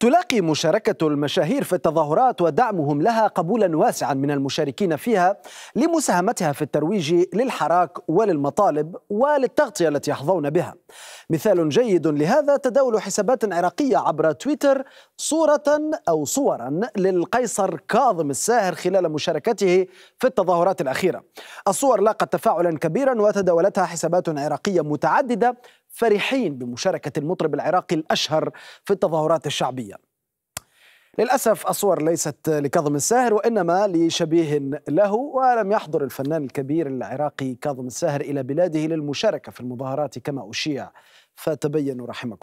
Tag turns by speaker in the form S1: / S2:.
S1: تلاقي مشاركة المشاهير في التظاهرات ودعمهم لها قبولا واسعا من المشاركين فيها لمساهمتها في الترويج للحراك وللمطالب وللتغطية التي يحظون بها مثال جيد لهذا تداول حسابات عراقية عبر تويتر صورة أو صورا للقيصر كاظم الساهر خلال مشاركته في التظاهرات الأخيرة الصور لاقت تفاعلا كبيرا وتداولتها حسابات عراقية متعددة فرحين بمشاركة المطرب العراقي الأشهر في التظاهرات الشعبية للأسف الصور ليست لكاظم الساهر وإنما لشبيه له ولم يحضر الفنان الكبير العراقي كاظم الساهر إلى بلاده للمشاركة في المظاهرات كما أشيع فتبينوا رحمكم